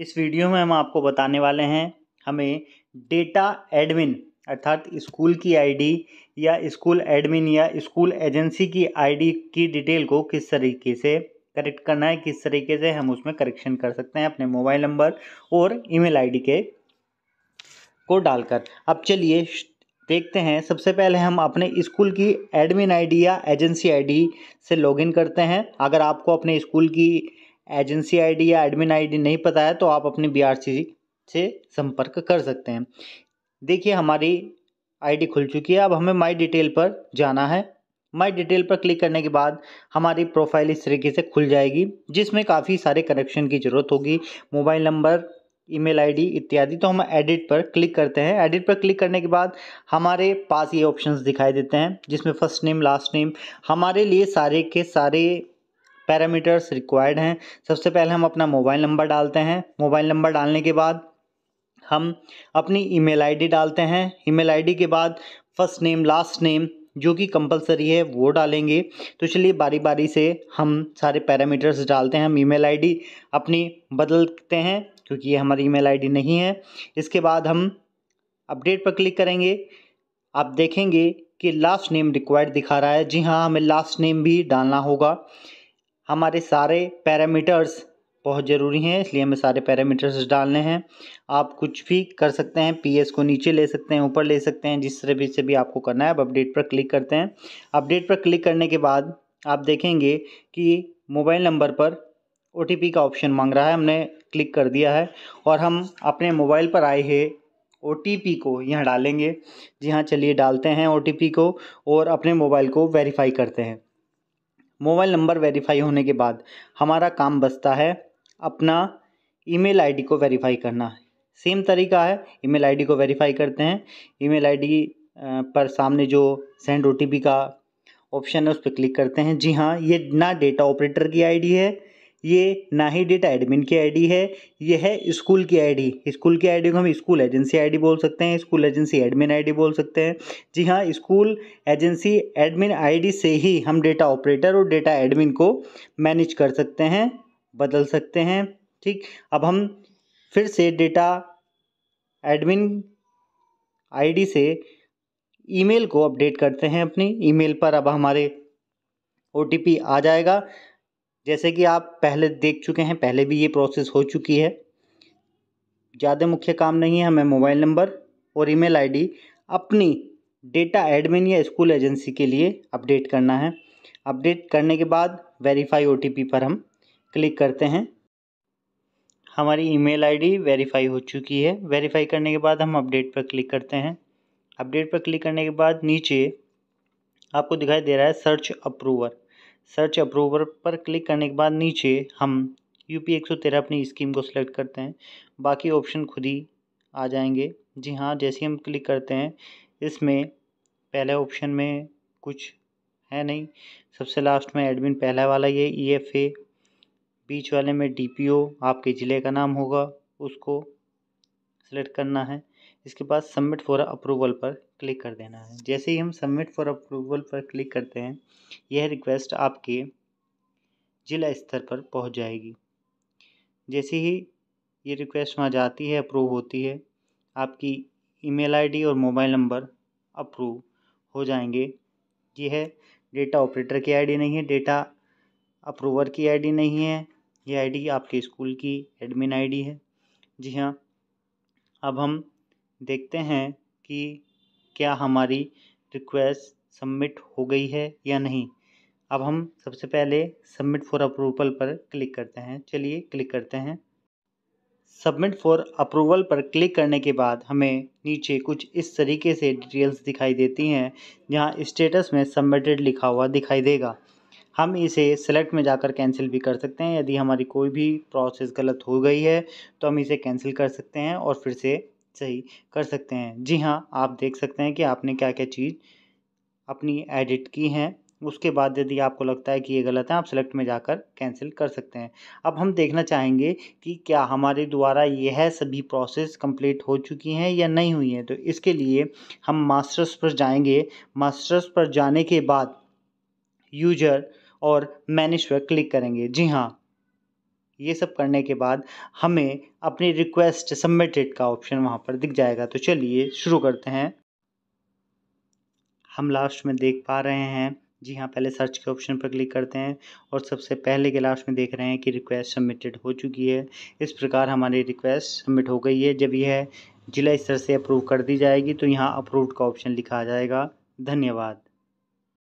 इस वीडियो में हम आपको बताने वाले हैं हमें डेटा एडमिन अर्थात स्कूल की आईडी या स्कूल एडमिन या स्कूल एजेंसी की आईडी की डिटेल को किस तरीके से करेक्ट करना है किस तरीके से हम उसमें करेक्शन कर सकते हैं अपने मोबाइल नंबर और ईमेल आईडी के को डालकर अब चलिए देखते हैं सबसे पहले हम अपने स्कूल की एडमिन आईडी या एजेंसी आईडी से लॉगिन करते हैं अगर आपको अपने स्कूल की एजेंसी आईडी या एडमिन आईडी नहीं पता है तो आप अपने बीआरसी से संपर्क कर सकते हैं देखिए हमारी आईडी खुल चुकी है अब हमें माई डिटेल पर जाना है माई डिटेल पर क्लिक करने के बाद हमारी प्रोफाइल इस तरीके से खुल जाएगी जिसमें काफ़ी सारे कनेक्शन की ज़रूरत होगी मोबाइल नंबर ईमेल आईडी इत्यादि तो हम एडिट पर क्लिक करते हैं एडिट पर क्लिक करने के बाद हमारे पास ये ऑप्शंस दिखाई देते हैं जिसमें फर्स्ट नेम लास्ट नेम हमारे लिए सारे के सारे पैरामीटर्स रिक्वायर्ड हैं सबसे पहले हम अपना मोबाइल नंबर डालते हैं मोबाइल नंबर डालने के बाद हम अपनी ईमेल आईडी डालते हैं ईमेल आईडी के बाद फर्स्ट नेम लास्ट नेम जो कि कंपलसरी है वो डालेंगे तो चलिए बारी बारी से हम सारे पैरामीटर्स डालते हैं हम ईमेल आईडी अपनी बदलते हैं क्योंकि ये हमारी ईमेल आईडी नहीं है इसके बाद हम अपडेट पर क्लिक करेंगे आप देखेंगे कि लास्ट नेम रिक्वायर्ड दिखा रहा है जी हाँ हमें लास्ट नेम भी डालना होगा हमारे सारे पैरामीटर्स बहुत ज़रूरी हैं इसलिए हमें सारे पैरामीटर्स डालने हैं आप कुछ भी कर सकते हैं पीएस को नीचे ले सकते हैं ऊपर ले सकते हैं जिस तरह से भी आपको करना है आप अपडेट पर क्लिक करते हैं अपडेट पर क्लिक करने के बाद आप देखेंगे कि मोबाइल नंबर पर ओ का ऑप्शन मांग रहा है हमने क्लिक कर दिया है और हम अपने मोबाइल पर आए हैं ओ को यहाँ डालेंगे जी हाँ चलिए डालते हैं ओ को और अपने मोबाइल को वेरीफाई करते हैं मोबाइल नंबर वेरीफाई होने के बाद हमारा काम बचता है अपना ईमेल आईडी को वेरीफाई करना सेम तरीका है ईमेल आईडी को वेरीफाई करते हैं ईमेल आईडी पर सामने जो सेंड ओटीपी का ऑप्शन है उस पर क्लिक करते हैं जी हाँ ये ना डेटा ऑपरेटर की आईडी है ये ना ही डेटा एडमिन की आईडी है यह है स्कूल की आईडी स्कूल की आईडी को हम स्कूल एजेंसी आईडी बोल सकते हैं स्कूल एजेंसी एडमिन आईडी बोल सकते हैं जी हाँ स्कूल एजेंसी एडमिन आईडी से ही हम डेटा ऑपरेटर और डेटा एडमिन को मैनेज कर सकते हैं बदल सकते हैं ठीक अब हम फिर से डेटा एडमिन आई से ईमेल को अपडेट करते हैं अपनी ईमेल पर अब हमारे ओ आ जाएगा जैसे कि आप पहले देख चुके हैं पहले भी ये प्रोसेस हो चुकी है ज़्यादा मुख्य काम नहीं है हमें मोबाइल नंबर और ईमेल आईडी अपनी डेटा एडमिन या स्कूल एजेंसी के लिए अपडेट करना है अपडेट करने के बाद वेरीफाई ओ पर हम क्लिक करते हैं हमारी ईमेल आईडी वेरीफाई हो चुकी है वेरीफाई करने के बाद हम अपडेट पर क्लिक करते हैं अपडेट पर क्लिक करने के बाद नीचे आपको दिखाई दे रहा है सर्च अप्रूवर सर्च अप्रूवर पर क्लिक करने के बाद नीचे हम यू पी एक सौ तेरह अपनी स्कीम को सिलेक्ट करते हैं बाकी ऑप्शन खुद ही आ जाएंगे जी हाँ जैसे हम क्लिक करते हैं इसमें पहले ऑप्शन में कुछ है नहीं सबसे लास्ट में एडमिन पहला वाला ये ई एफ ए बीच वाले में डी पी ओ आपके ज़िले का नाम होगा उसको सेलेक्ट करना है इसके बाद सबमिट फॉर अप्रूवल पर क्लिक कर देना है जैसे ही हम सबमिट फॉर अप्रूवल पर क्लिक करते हैं यह रिक्वेस्ट आपके जिला स्तर पर पहुंच जाएगी जैसे ही ये रिक्वेस्ट वहाँ जाती है अप्रूव होती है आपकी ईमेल आईडी और मोबाइल नंबर अप्रूव हो जाएंगे यह है डेटा ऑपरेटर की आईडी नहीं है डेटा अप्रूवर की आईडी नहीं है ये आईडी आपके स्कूल की एडमिन आईडी है जी हाँ अब हम देखते हैं कि क्या हमारी रिक्वेस्ट सबमिट हो गई है या नहीं अब हम सबसे पहले सबमिट फॉर अप्रूवल पर क्लिक करते हैं चलिए क्लिक करते हैं सबमिट फॉर अप्रूवल पर क्लिक करने के बाद हमें नीचे कुछ इस तरीके से डिटेल्स दिखाई देती हैं जहां स्टेटस में सबमिटेड लिखा हुआ दिखाई देगा हम इसे सेलेक्ट में जाकर कैंसिल भी कर सकते हैं यदि हमारी कोई भी प्रोसेस गलत हो गई है तो हम इसे कैंसिल कर सकते हैं और फिर से सही कर सकते हैं जी हाँ आप देख सकते हैं कि आपने क्या क्या चीज़ अपनी एडिट की हैं उसके बाद यदि आपको लगता है कि ये गलत है आप सेलेक्ट में जाकर कैंसिल कर सकते हैं अब हम देखना चाहेंगे कि क्या हमारे द्वारा यह सभी प्रोसेस कंप्लीट हो चुकी हैं या नहीं हुई हैं तो इसके लिए हम मास्टर्स पर जाएंगे मास्टर्स पर जाने के बाद यूजर और मैनेज पर क्लिक करेंगे जी हाँ ये सब करने के बाद हमें अपनी रिक्वेस्ट सबमिटेड का ऑप्शन वहाँ पर दिख जाएगा तो चलिए शुरू करते हैं हम लास्ट में देख पा रहे हैं जी हाँ पहले सर्च के ऑप्शन पर क्लिक करते हैं और सबसे पहले के लास्ट में देख रहे हैं कि रिक्वेस्ट सबमिटेड हो चुकी है इस प्रकार हमारी रिक्वेस्ट सबमिट हो गई है जब यह जिला स्तर से अप्रूव कर दी जाएगी तो यहाँ अप्रूव का ऑप्शन लिखा जाएगा धन्यवाद